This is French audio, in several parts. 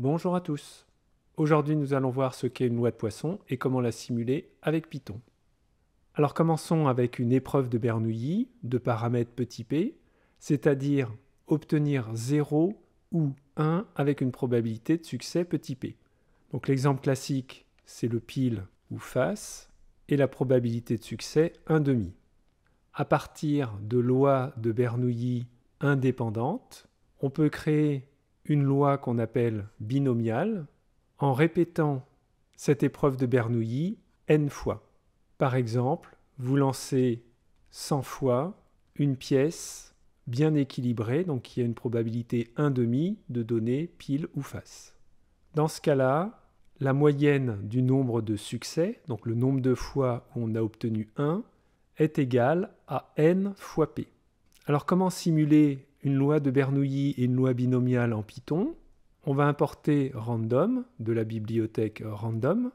Bonjour à tous. Aujourd'hui, nous allons voir ce qu'est une loi de Poisson et comment la simuler avec Python. Alors commençons avec une épreuve de Bernoulli de paramètre petit p, c'est-à-dire obtenir 0 ou 1 avec une probabilité de succès petit p. Donc l'exemple classique, c'est le pile ou face et la probabilité de succès 1,5. À partir de lois de Bernoulli indépendantes, on peut créer une loi qu'on appelle binomiale en répétant cette épreuve de Bernoulli n fois. Par exemple, vous lancez 100 fois une pièce bien équilibrée, donc qui a une probabilité 1,5 de donner pile ou face. Dans ce cas-là, la moyenne du nombre de succès, donc le nombre de fois où on a obtenu 1, est égale à n fois p. Alors comment simuler loi de Bernoulli et une loi binomiale en Python. On va importer random de la bibliothèque random.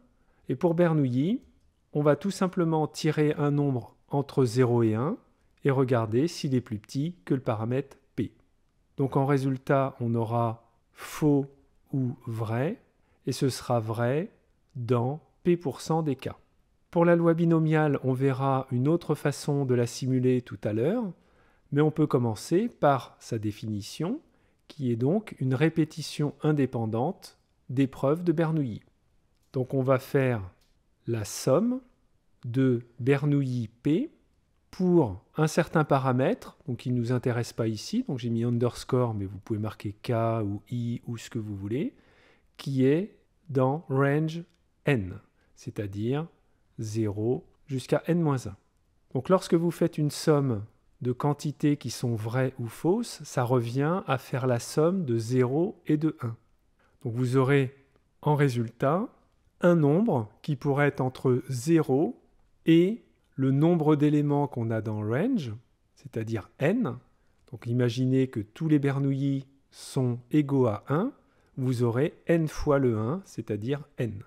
Et pour Bernoulli, on va tout simplement tirer un nombre entre 0 et 1 et regarder s'il est plus petit que le paramètre p. Donc en résultat, on aura faux ou vrai, et ce sera vrai dans p% des cas. Pour la loi binomiale, on verra une autre façon de la simuler tout à l'heure, mais on peut commencer par sa définition, qui est donc une répétition indépendante des preuves de Bernoulli. Donc on va faire la somme de Bernoulli P pour un certain paramètre, donc qui ne nous intéresse pas ici, donc j'ai mis underscore, mais vous pouvez marquer K ou I ou ce que vous voulez, qui est dans range n, c'est-à-dire 0 jusqu'à n-1. Donc lorsque vous faites une somme de quantités qui sont vraies ou fausses, ça revient à faire la somme de 0 et de 1. Donc vous aurez en résultat un nombre qui pourrait être entre 0 et le nombre d'éléments qu'on a dans range, c'est-à-dire n. Donc imaginez que tous les bernouillis sont égaux à 1, vous aurez n fois le 1, c'est-à-dire n.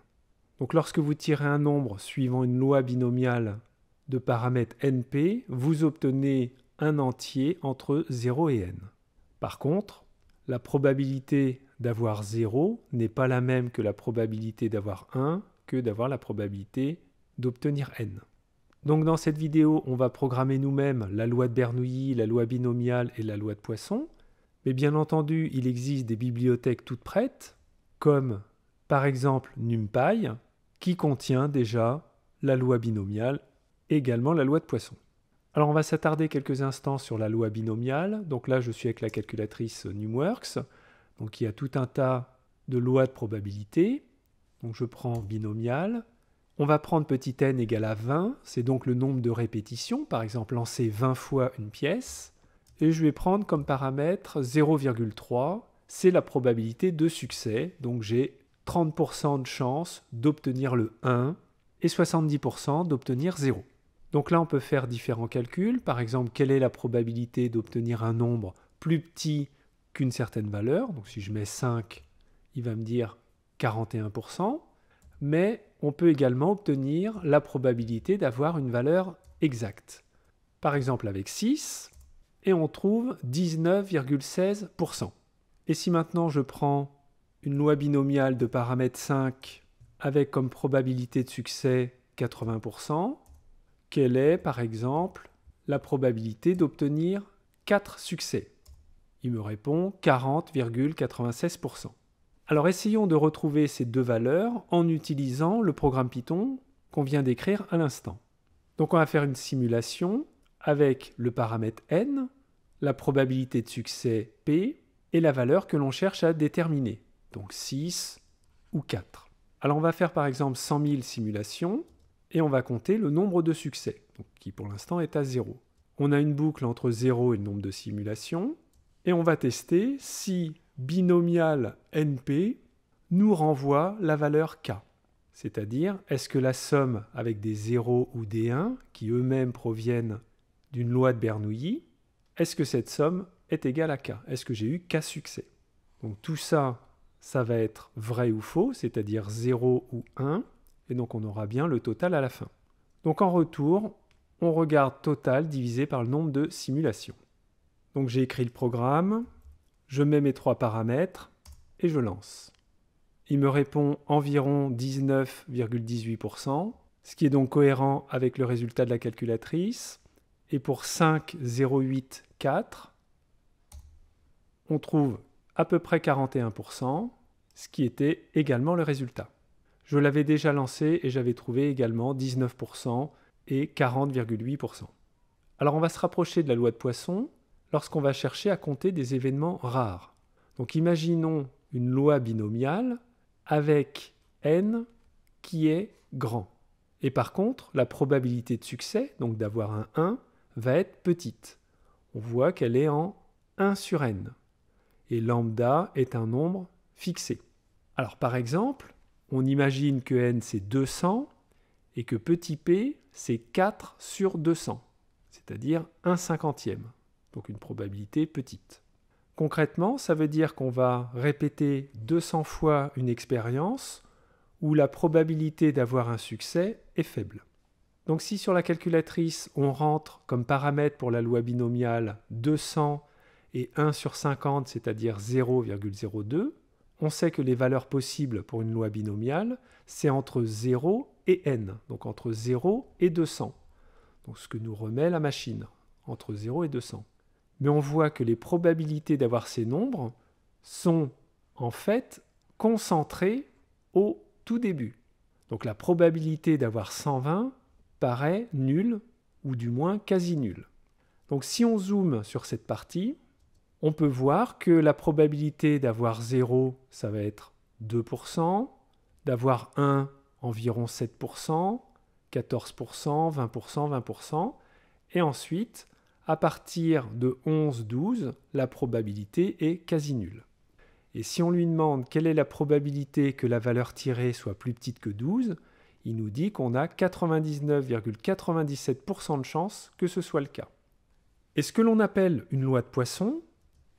Donc lorsque vous tirez un nombre suivant une loi binomiale de paramètres np, vous obtenez un entier entre 0 et n. Par contre, la probabilité d'avoir 0 n'est pas la même que la probabilité d'avoir 1 que d'avoir la probabilité d'obtenir n. Donc dans cette vidéo, on va programmer nous-mêmes la loi de Bernoulli, la loi binomiale et la loi de Poisson. Mais bien entendu, il existe des bibliothèques toutes prêtes, comme par exemple NumPy, qui contient déjà la loi binomiale également la loi de Poisson. Alors on va s'attarder quelques instants sur la loi binomiale. Donc là je suis avec la calculatrice NumWorks. Donc il y a tout un tas de lois de probabilité. Donc je prends binomial. On va prendre petit n égale à 20, c'est donc le nombre de répétitions, par exemple lancer 20 fois une pièce. Et je vais prendre comme paramètre 0,3, c'est la probabilité de succès, donc j'ai 30% de chance d'obtenir le 1 et 70% d'obtenir 0. Donc là, on peut faire différents calculs. Par exemple, quelle est la probabilité d'obtenir un nombre plus petit qu'une certaine valeur Donc si je mets 5, il va me dire 41%. Mais on peut également obtenir la probabilité d'avoir une valeur exacte. Par exemple, avec 6, et on trouve 19,16%. Et si maintenant je prends une loi binomiale de paramètre 5 avec comme probabilité de succès 80%, quelle est, par exemple, la probabilité d'obtenir 4 succès Il me répond 40,96%. Alors essayons de retrouver ces deux valeurs en utilisant le programme Python qu'on vient d'écrire à l'instant. Donc on va faire une simulation avec le paramètre n, la probabilité de succès p et la valeur que l'on cherche à déterminer, donc 6 ou 4. Alors on va faire par exemple 100 000 simulations et on va compter le nombre de succès, qui pour l'instant est à 0. On a une boucle entre 0 et le nombre de simulations, et on va tester si binomial NP nous renvoie la valeur K. C'est-à-dire, est-ce que la somme avec des 0 ou des 1, qui eux-mêmes proviennent d'une loi de Bernoulli, est-ce que cette somme est égale à K Est-ce que j'ai eu K succès Donc tout ça, ça va être vrai ou faux, c'est-à-dire 0 ou 1, et donc on aura bien le total à la fin. Donc en retour, on regarde total divisé par le nombre de simulations. Donc j'ai écrit le programme, je mets mes trois paramètres et je lance. Il me répond environ 19,18%, ce qui est donc cohérent avec le résultat de la calculatrice. Et pour 5,084, on trouve à peu près 41%, ce qui était également le résultat. Je l'avais déjà lancé et j'avais trouvé également 19% et 40,8%. Alors on va se rapprocher de la loi de Poisson lorsqu'on va chercher à compter des événements rares. Donc imaginons une loi binomiale avec n qui est grand. Et par contre, la probabilité de succès, donc d'avoir un 1, va être petite. On voit qu'elle est en 1 sur n. Et lambda est un nombre fixé. Alors par exemple, on imagine que n c'est 200 et que petit p c'est 4 sur 200, c'est-à-dire 1 cinquantième, donc une probabilité petite. Concrètement, ça veut dire qu'on va répéter 200 fois une expérience où la probabilité d'avoir un succès est faible. Donc si sur la calculatrice on rentre comme paramètre pour la loi binomiale 200 et 1 sur 50, c'est-à-dire 0,02, on sait que les valeurs possibles pour une loi binomiale, c'est entre 0 et n, donc entre 0 et 200. Donc ce que nous remet la machine, entre 0 et 200. Mais on voit que les probabilités d'avoir ces nombres sont en fait concentrées au tout début. Donc la probabilité d'avoir 120 paraît nulle, ou du moins quasi nulle. Donc si on zoome sur cette partie, on peut voir que la probabilité d'avoir 0, ça va être 2%, d'avoir 1, environ 7%, 14%, 20%, 20%, et ensuite, à partir de 11-12, la probabilité est quasi nulle. Et si on lui demande quelle est la probabilité que la valeur tirée soit plus petite que 12, il nous dit qu'on a 99,97% de chance que ce soit le cas. Et ce que l'on appelle une loi de Poisson,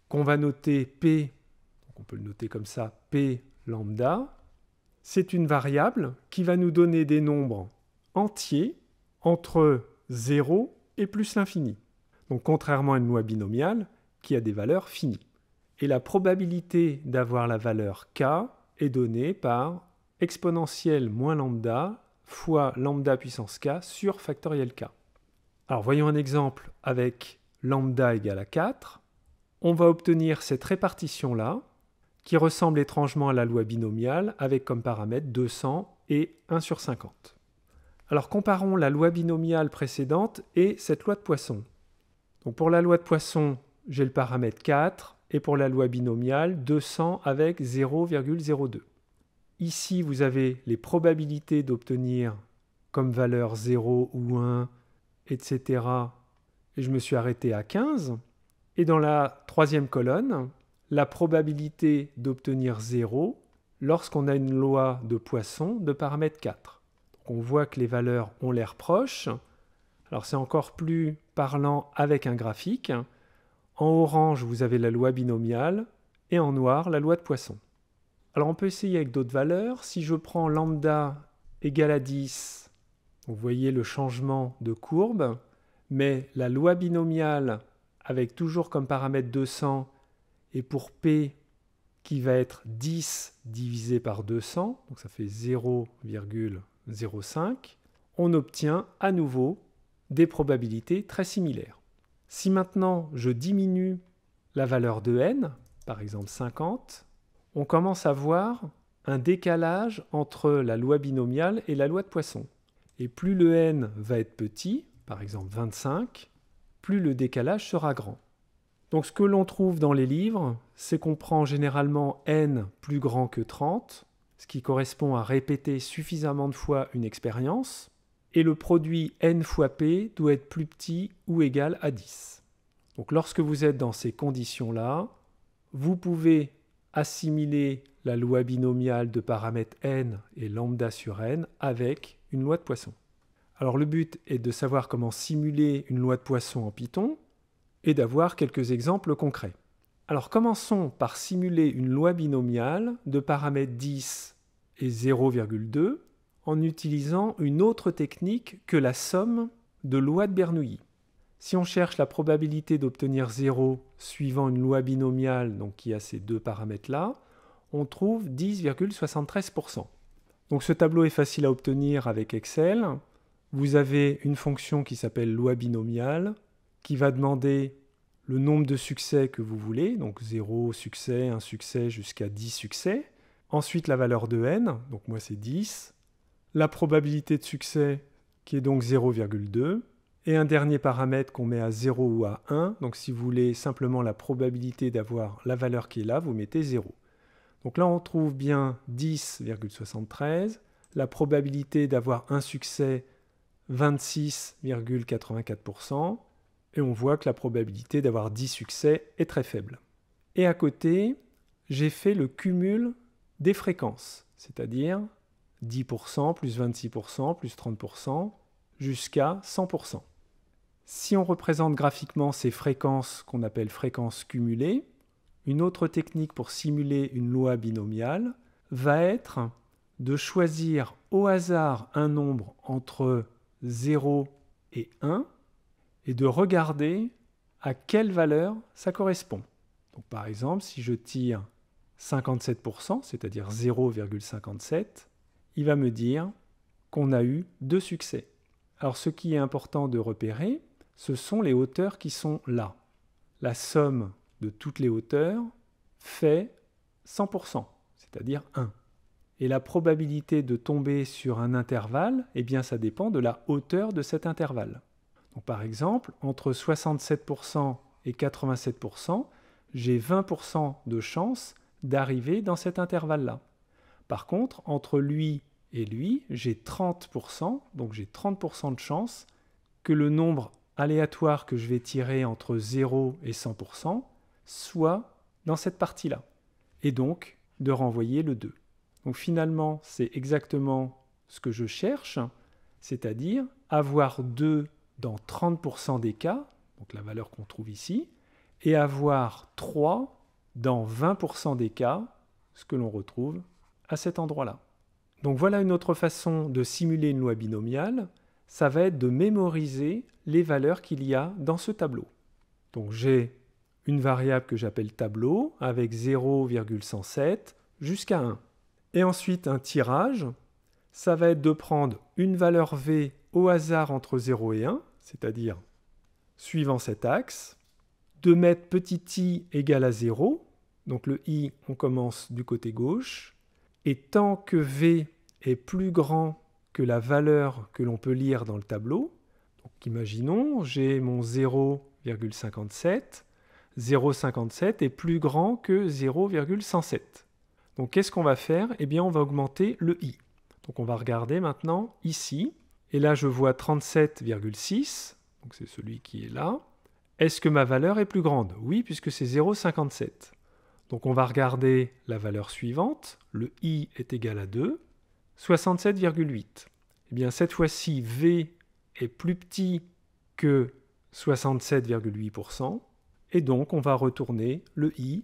qu'on va noter P, on peut le noter comme ça, P lambda, c'est une variable qui va nous donner des nombres entiers entre 0 et plus l'infini. Donc contrairement à une loi binomiale qui a des valeurs finies. Et la probabilité d'avoir la valeur k est donnée par exponentielle moins lambda fois lambda puissance k sur factoriel k. Alors voyons un exemple avec lambda égale à 4 on va obtenir cette répartition-là, qui ressemble étrangement à la loi binomiale, avec comme paramètre 200 et 1 sur 50. Alors comparons la loi binomiale précédente et cette loi de Poisson. Donc pour la loi de Poisson, j'ai le paramètre 4, et pour la loi binomiale, 200 avec 0,02. Ici, vous avez les probabilités d'obtenir comme valeur 0 ou 1, etc. Et je me suis arrêté à 15. Et dans la troisième colonne, la probabilité d'obtenir 0 lorsqu'on a une loi de Poisson de paramètre 4. on voit que les valeurs ont l'air proches. Alors c'est encore plus parlant avec un graphique. En orange, vous avez la loi binomiale et en noir, la loi de Poisson. Alors on peut essayer avec d'autres valeurs. Si je prends lambda égale à 10, vous voyez le changement de courbe, mais la loi binomiale avec toujours comme paramètre 200 et pour P qui va être 10 divisé par 200, donc ça fait 0,05, on obtient à nouveau des probabilités très similaires. Si maintenant je diminue la valeur de n, par exemple 50, on commence à voir un décalage entre la loi binomiale et la loi de Poisson. Et plus le n va être petit, par exemple 25, plus le décalage sera grand. Donc ce que l'on trouve dans les livres, c'est qu'on prend généralement n plus grand que 30, ce qui correspond à répéter suffisamment de fois une expérience, et le produit n fois p doit être plus petit ou égal à 10. Donc lorsque vous êtes dans ces conditions-là, vous pouvez assimiler la loi binomiale de paramètres n et lambda sur n avec une loi de Poisson. Alors le but est de savoir comment simuler une loi de Poisson en Python et d'avoir quelques exemples concrets. Alors commençons par simuler une loi binomiale de paramètres 10 et 0,2 en utilisant une autre technique que la somme de lois de Bernoulli. Si on cherche la probabilité d'obtenir 0 suivant une loi binomiale donc qui a ces deux paramètres-là, on trouve 10,73%. Donc ce tableau est facile à obtenir avec Excel vous avez une fonction qui s'appelle loi binomiale, qui va demander le nombre de succès que vous voulez, donc 0 succès, 1 succès jusqu'à 10 succès. Ensuite, la valeur de n, donc moi c'est 10. La probabilité de succès, qui est donc 0,2. Et un dernier paramètre qu'on met à 0 ou à 1. Donc si vous voulez simplement la probabilité d'avoir la valeur qui est là, vous mettez 0. Donc là, on trouve bien 10,73. La probabilité d'avoir un succès, 26,84%, et on voit que la probabilité d'avoir 10 succès est très faible. Et à côté, j'ai fait le cumul des fréquences, c'est-à-dire 10%, plus 26%, plus 30%, jusqu'à 100%. Si on représente graphiquement ces fréquences qu'on appelle fréquences cumulées, une autre technique pour simuler une loi binomiale va être de choisir au hasard un nombre entre 0 et 1 et de regarder à quelle valeur ça correspond. Donc par exemple, si je tire 57%, c'est-à-dire 0,57, il va me dire qu'on a eu deux succès. Alors ce qui est important de repérer, ce sont les hauteurs qui sont là. La somme de toutes les hauteurs fait 100%, c'est-à-dire 1. Et la probabilité de tomber sur un intervalle, eh bien ça dépend de la hauteur de cet intervalle. Donc par exemple, entre 67% et 87%, j'ai 20% de chance d'arriver dans cet intervalle-là. Par contre, entre lui et lui, j'ai 30%, donc j'ai 30% de chance que le nombre aléatoire que je vais tirer entre 0 et 100% soit dans cette partie-là, et donc de renvoyer le 2. Donc finalement, c'est exactement ce que je cherche, c'est-à-dire avoir 2 dans 30% des cas, donc la valeur qu'on trouve ici, et avoir 3 dans 20% des cas, ce que l'on retrouve à cet endroit-là. Donc voilà une autre façon de simuler une loi binomiale, ça va être de mémoriser les valeurs qu'il y a dans ce tableau. Donc j'ai une variable que j'appelle tableau avec 0,107 jusqu'à 1. Et ensuite, un tirage, ça va être de prendre une valeur V au hasard entre 0 et 1, c'est-à-dire suivant cet axe, de mettre petit i égal à 0, donc le i, on commence du côté gauche, et tant que V est plus grand que la valeur que l'on peut lire dans le tableau, donc imaginons, j'ai mon 0,57, 0,57 est plus grand que 0,107. Donc qu'est-ce qu'on va faire Eh bien on va augmenter le i. Donc on va regarder maintenant ici, et là je vois 37,6, donc c'est celui qui est là. Est-ce que ma valeur est plus grande Oui, puisque c'est 0,57. Donc on va regarder la valeur suivante, le i est égal à 2, 67,8. Eh bien cette fois-ci, v est plus petit que 67,8%, et donc on va retourner le i,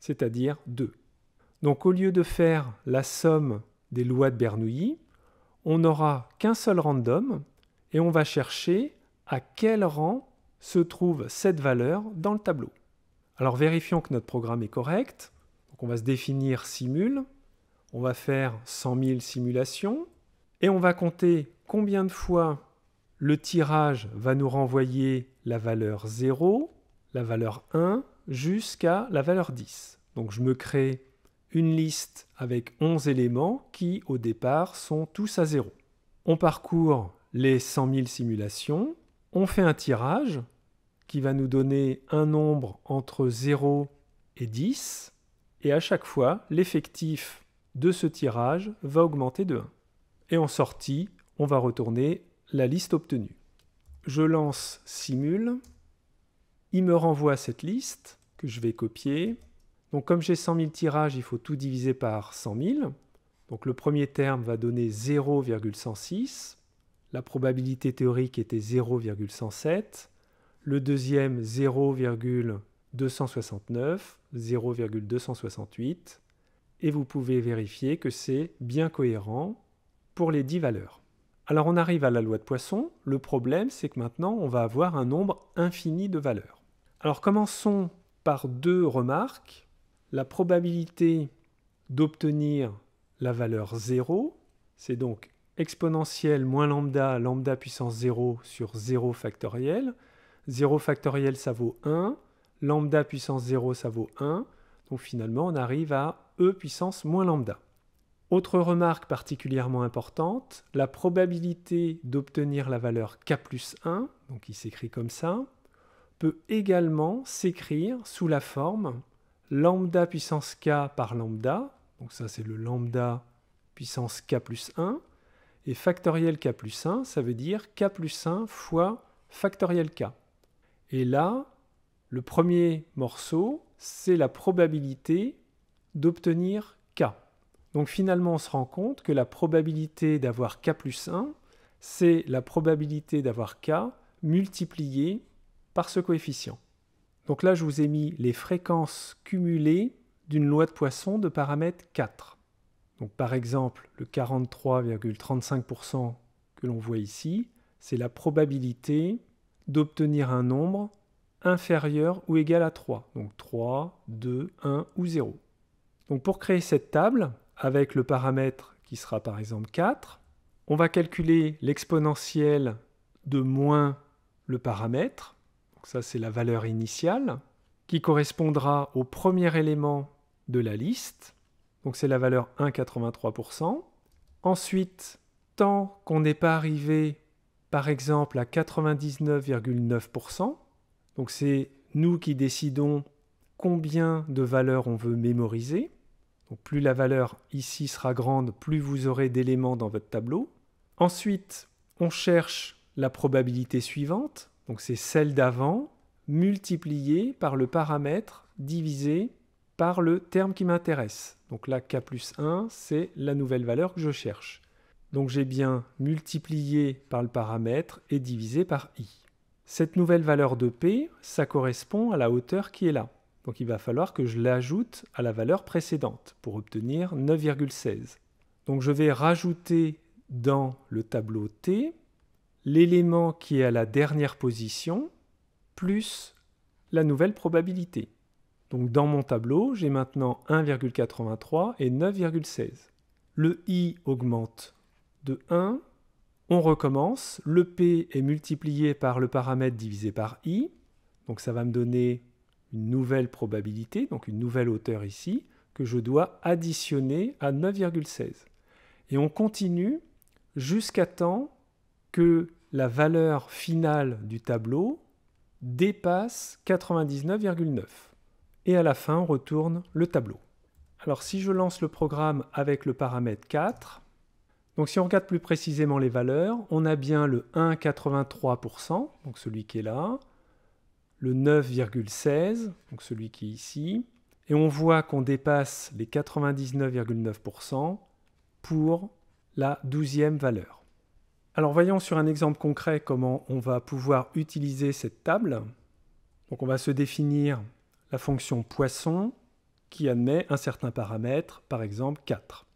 c'est-à-dire 2. Donc au lieu de faire la somme des lois de Bernoulli, on n'aura qu'un seul random et on va chercher à quel rang se trouve cette valeur dans le tableau. Alors vérifions que notre programme est correct. Donc on va se définir simule, on va faire 100 000 simulations et on va compter combien de fois le tirage va nous renvoyer la valeur 0, la valeur 1 jusqu'à la valeur 10. Donc je me crée une liste avec 11 éléments qui, au départ, sont tous à zéro. On parcourt les 100 000 simulations, on fait un tirage qui va nous donner un nombre entre 0 et 10, et à chaque fois, l'effectif de ce tirage va augmenter de 1. Et en sortie, on va retourner la liste obtenue. Je lance Simule, il me renvoie cette liste que je vais copier, donc comme j'ai 100 000 tirages, il faut tout diviser par 100 000. Donc le premier terme va donner 0,106. La probabilité théorique était 0,107. Le deuxième 0,269, 0,268. Et vous pouvez vérifier que c'est bien cohérent pour les 10 valeurs. Alors on arrive à la loi de Poisson. Le problème, c'est que maintenant, on va avoir un nombre infini de valeurs. Alors commençons par deux remarques la probabilité d'obtenir la valeur 0, c'est donc exponentielle moins lambda, lambda puissance 0 sur 0 factoriel. 0 factoriel, ça vaut 1. Lambda puissance 0, ça vaut 1. Donc finalement, on arrive à e puissance moins lambda. Autre remarque particulièrement importante, la probabilité d'obtenir la valeur k plus 1, donc il s'écrit comme ça, peut également s'écrire sous la forme lambda puissance k par lambda, donc ça c'est le lambda puissance k plus 1, et factoriel k plus 1, ça veut dire k plus 1 fois factoriel k. Et là, le premier morceau, c'est la probabilité d'obtenir k. Donc finalement, on se rend compte que la probabilité d'avoir k plus 1, c'est la probabilité d'avoir k multipliée par ce coefficient. Donc là, je vous ai mis les fréquences cumulées d'une loi de Poisson de paramètre 4. Donc par exemple, le 43,35% que l'on voit ici, c'est la probabilité d'obtenir un nombre inférieur ou égal à 3. Donc 3, 2, 1 ou 0. Donc pour créer cette table, avec le paramètre qui sera par exemple 4, on va calculer l'exponentielle de moins le paramètre ça c'est la valeur initiale, qui correspondra au premier élément de la liste, donc c'est la valeur 1,83%. Ensuite, tant qu'on n'est pas arrivé par exemple à 99,9%, donc c'est nous qui décidons combien de valeurs on veut mémoriser. Donc plus la valeur ici sera grande, plus vous aurez d'éléments dans votre tableau. Ensuite, on cherche la probabilité suivante. Donc c'est celle d'avant multipliée par le paramètre divisé par le terme qui m'intéresse. Donc là, k plus 1, c'est la nouvelle valeur que je cherche. Donc j'ai bien multiplié par le paramètre et divisé par i. Cette nouvelle valeur de p, ça correspond à la hauteur qui est là. Donc il va falloir que je l'ajoute à la valeur précédente pour obtenir 9,16. Donc je vais rajouter dans le tableau t l'élément qui est à la dernière position plus la nouvelle probabilité. Donc dans mon tableau, j'ai maintenant 1,83 et 9,16. Le i augmente de 1, on recommence, le p est multiplié par le paramètre divisé par i, donc ça va me donner une nouvelle probabilité, donc une nouvelle hauteur ici, que je dois additionner à 9,16. Et on continue jusqu'à temps que la valeur finale du tableau dépasse 99,9. Et à la fin, on retourne le tableau. Alors si je lance le programme avec le paramètre 4, donc si on regarde plus précisément les valeurs, on a bien le 1,83%, donc celui qui est là, le 9,16, donc celui qui est ici, et on voit qu'on dépasse les 99,9% pour la douzième valeur. Alors voyons sur un exemple concret comment on va pouvoir utiliser cette table. Donc on va se définir la fonction poisson qui admet un certain paramètre, par exemple 4.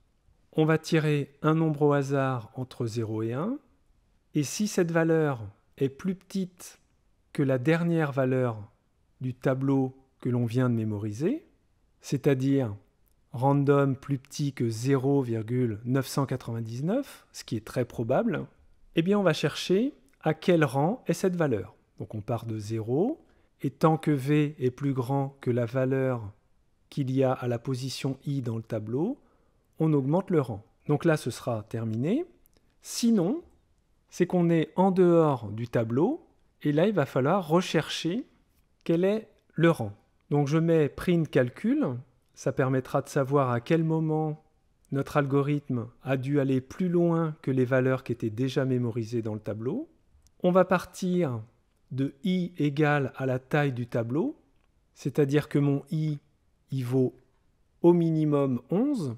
On va tirer un nombre au hasard entre 0 et 1, et si cette valeur est plus petite que la dernière valeur du tableau que l'on vient de mémoriser, c'est-à-dire random plus petit que 0,999, ce qui est très probable, eh bien, on va chercher à quel rang est cette valeur. Donc on part de 0, et tant que V est plus grand que la valeur qu'il y a à la position I dans le tableau, on augmente le rang. Donc là, ce sera terminé. Sinon, c'est qu'on est en dehors du tableau, et là, il va falloir rechercher quel est le rang. Donc je mets print calcul, ça permettra de savoir à quel moment notre algorithme a dû aller plus loin que les valeurs qui étaient déjà mémorisées dans le tableau. On va partir de i égale à la taille du tableau, c'est-à-dire que mon i, il vaut au minimum 11.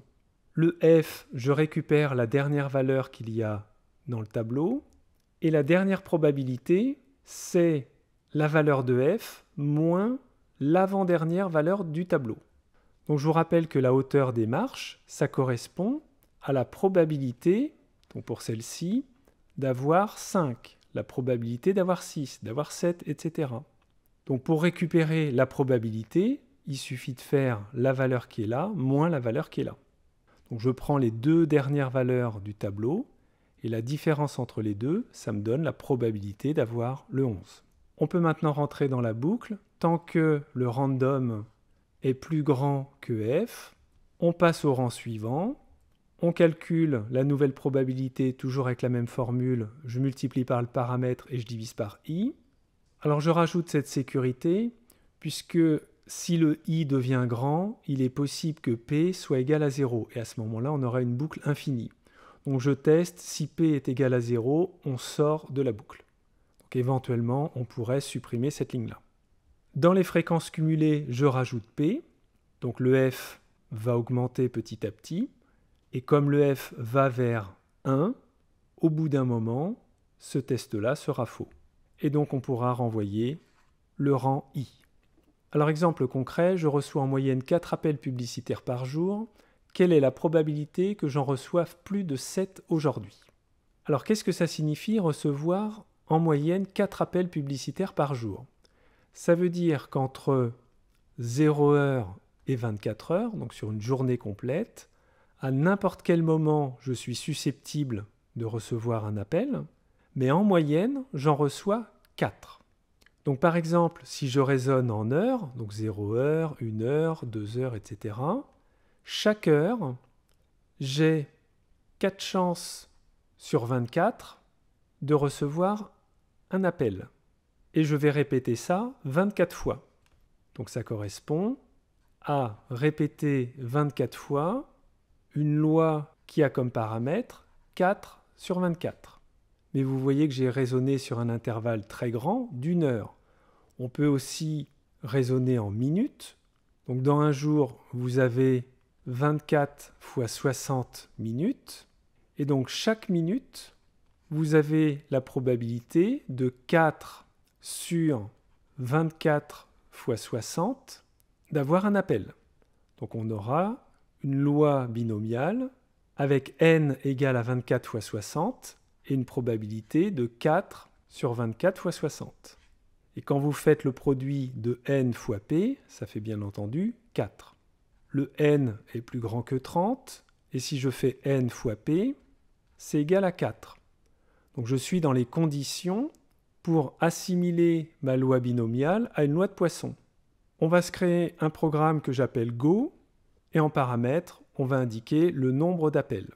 Le f, je récupère la dernière valeur qu'il y a dans le tableau. Et la dernière probabilité, c'est la valeur de f moins l'avant-dernière valeur du tableau. Donc je vous rappelle que la hauteur des marches, ça correspond à la probabilité, donc pour celle-ci, d'avoir 5, la probabilité d'avoir 6, d'avoir 7, etc. Donc pour récupérer la probabilité, il suffit de faire la valeur qui est là moins la valeur qui est là. Donc je prends les deux dernières valeurs du tableau et la différence entre les deux, ça me donne la probabilité d'avoir le 11. On peut maintenant rentrer dans la boucle. Tant que le random est plus grand que f, on passe au rang suivant, on calcule la nouvelle probabilité toujours avec la même formule, je multiplie par le paramètre et je divise par i. Alors je rajoute cette sécurité, puisque si le i devient grand, il est possible que p soit égal à 0, et à ce moment-là on aura une boucle infinie. Donc je teste, si p est égal à 0, on sort de la boucle. Donc éventuellement on pourrait supprimer cette ligne-là. Dans les fréquences cumulées, je rajoute P, donc le F va augmenter petit à petit, et comme le F va vers 1, au bout d'un moment, ce test-là sera faux. Et donc on pourra renvoyer le rang I. Alors exemple concret, je reçois en moyenne 4 appels publicitaires par jour. Quelle est la probabilité que j'en reçoive plus de 7 aujourd'hui Alors qu'est-ce que ça signifie recevoir en moyenne 4 appels publicitaires par jour ça veut dire qu'entre 0 h et 24 heures, donc sur une journée complète, à n'importe quel moment, je suis susceptible de recevoir un appel, mais en moyenne, j'en reçois 4. Donc par exemple, si je raisonne en heures, donc 0 h 1 heure, 2 heures, etc., chaque heure, j'ai 4 chances sur 24 de recevoir un appel et je vais répéter ça 24 fois. Donc ça correspond à répéter 24 fois une loi qui a comme paramètre 4 sur 24. Mais vous voyez que j'ai raisonné sur un intervalle très grand d'une heure. On peut aussi raisonner en minutes. Donc dans un jour, vous avez 24 fois 60 minutes. Et donc chaque minute, vous avez la probabilité de 4 sur 24 fois 60 d'avoir un appel. Donc on aura une loi binomiale avec n égale à 24 fois 60 et une probabilité de 4 sur 24 fois 60. Et quand vous faites le produit de n fois p, ça fait bien entendu 4. Le n est plus grand que 30, et si je fais n fois p, c'est égal à 4. Donc je suis dans les conditions pour assimiler ma loi binomiale à une loi de Poisson. On va se créer un programme que j'appelle Go, et en paramètre, on va indiquer le nombre d'appels.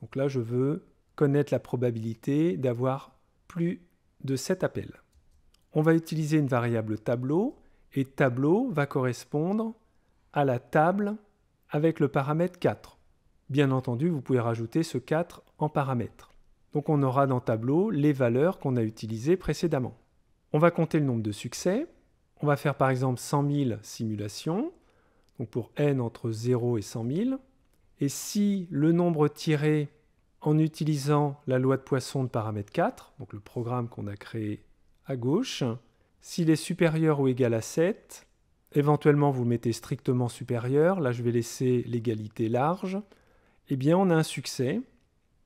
Donc là, je veux connaître la probabilité d'avoir plus de 7 appels. On va utiliser une variable tableau, et tableau va correspondre à la table avec le paramètre 4. Bien entendu, vous pouvez rajouter ce 4 en paramètre. Donc on aura dans Tableau les valeurs qu'on a utilisées précédemment. On va compter le nombre de succès. On va faire par exemple 100 000 simulations, donc pour n entre 0 et 100 000. Et si le nombre tiré en utilisant la loi de Poisson de paramètre 4, donc le programme qu'on a créé à gauche, s'il est supérieur ou égal à 7, éventuellement vous mettez strictement supérieur, là je vais laisser l'égalité large, eh bien on a un succès,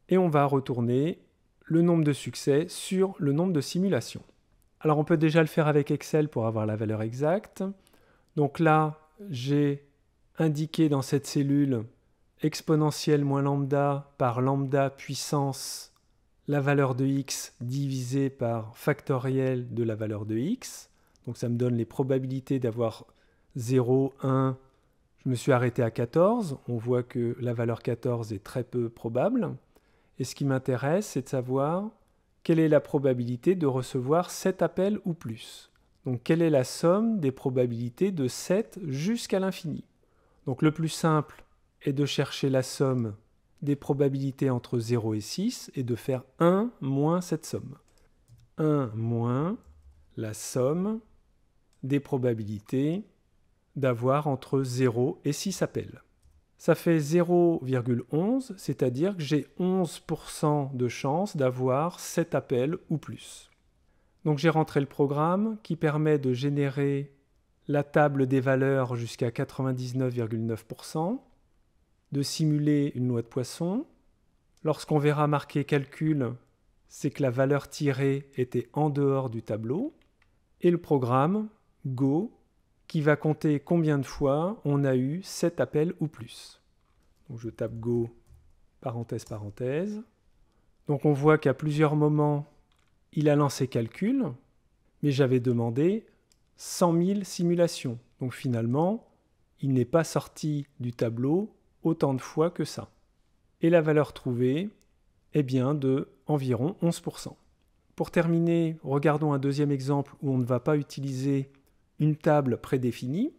et on va retourner le nombre de succès sur le nombre de simulations. Alors on peut déjà le faire avec Excel pour avoir la valeur exacte. Donc là, j'ai indiqué dans cette cellule exponentielle moins lambda par lambda puissance la valeur de x divisé par factoriel de la valeur de x. Donc ça me donne les probabilités d'avoir 0, 1, je me suis arrêté à 14. On voit que la valeur 14 est très peu probable. Et ce qui m'intéresse, c'est de savoir quelle est la probabilité de recevoir 7 appels ou plus. Donc quelle est la somme des probabilités de 7 jusqu'à l'infini Donc le plus simple est de chercher la somme des probabilités entre 0 et 6 et de faire 1 moins cette somme. 1 moins la somme des probabilités d'avoir entre 0 et 6 appels ça fait 0,11, c'est-à-dire que j'ai 11% de chance d'avoir 7 appels ou plus. Donc j'ai rentré le programme qui permet de générer la table des valeurs jusqu'à 99,9%, de simuler une loi de poisson. Lorsqu'on verra marqué « calcul, c'est que la valeur tirée était en dehors du tableau. Et le programme Go qui va compter combien de fois on a eu 7 appels ou plus. Donc je tape Go, parenthèse, parenthèse. Donc on voit qu'à plusieurs moments, il a lancé calcul, mais j'avais demandé 100 000 simulations. Donc finalement, il n'est pas sorti du tableau autant de fois que ça. Et la valeur trouvée est bien de environ 11%. Pour terminer, regardons un deuxième exemple où on ne va pas utiliser une table prédéfinie.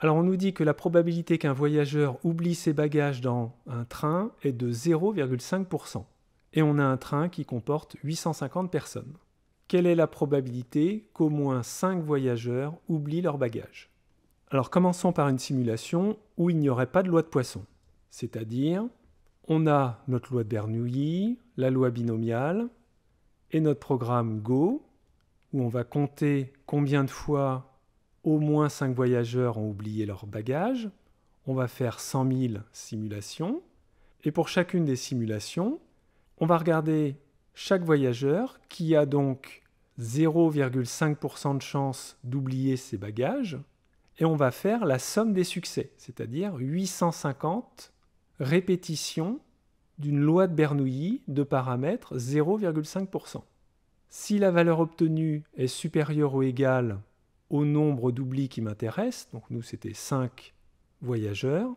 Alors on nous dit que la probabilité qu'un voyageur oublie ses bagages dans un train est de 0,5%. Et on a un train qui comporte 850 personnes. Quelle est la probabilité qu'au moins 5 voyageurs oublient leurs bagages Alors commençons par une simulation où il n'y aurait pas de loi de Poisson. C'est-à-dire, on a notre loi de Bernoulli, la loi binomiale, et notre programme Go, où on va compter combien de fois au moins 5 voyageurs ont oublié leurs bagages. On va faire 100 000 simulations. Et pour chacune des simulations, on va regarder chaque voyageur qui a donc 0,5% de chance d'oublier ses bagages. Et on va faire la somme des succès, c'est-à-dire 850 répétitions d'une loi de Bernoulli de paramètres 0,5%. Si la valeur obtenue est supérieure ou égale au nombre d'oublis qui m'intéresse, donc nous c'était 5 voyageurs,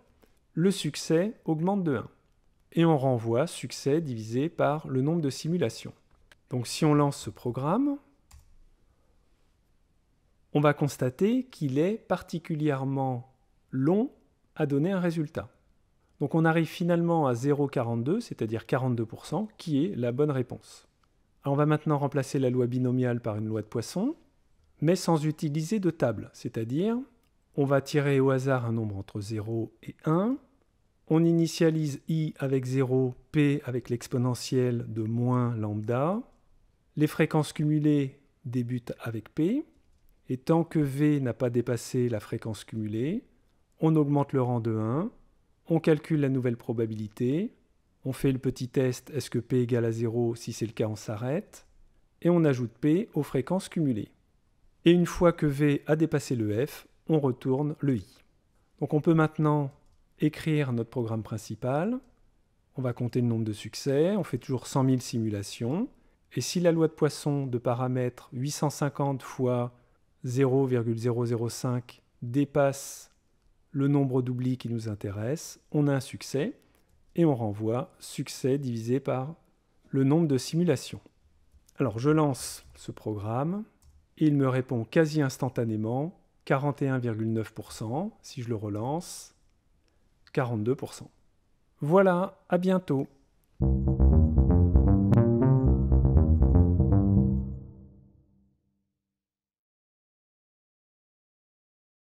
le succès augmente de 1. Et on renvoie succès divisé par le nombre de simulations. Donc si on lance ce programme, on va constater qu'il est particulièrement long à donner un résultat. Donc on arrive finalement à 0,42, c'est-à-dire 42%, qui est la bonne réponse. on va maintenant remplacer la loi binomiale par une loi de Poisson mais sans utiliser de table. C'est-à-dire, on va tirer au hasard un nombre entre 0 et 1, on initialise i avec 0, p avec l'exponentielle de moins lambda, les fréquences cumulées débutent avec p, et tant que v n'a pas dépassé la fréquence cumulée, on augmente le rang de 1, on calcule la nouvelle probabilité, on fait le petit test, est-ce que p égale à 0 Si c'est le cas, on s'arrête. Et on ajoute p aux fréquences cumulées. Et une fois que V a dépassé le F, on retourne le I. Donc on peut maintenant écrire notre programme principal. On va compter le nombre de succès, on fait toujours 100 000 simulations. Et si la loi de Poisson de paramètre 850 fois 0,005 dépasse le nombre d'oublis qui nous intéresse, on a un succès et on renvoie succès divisé par le nombre de simulations. Alors je lance ce programme il me répond quasi instantanément 41,9% si je le relance, 42%. Voilà, à bientôt.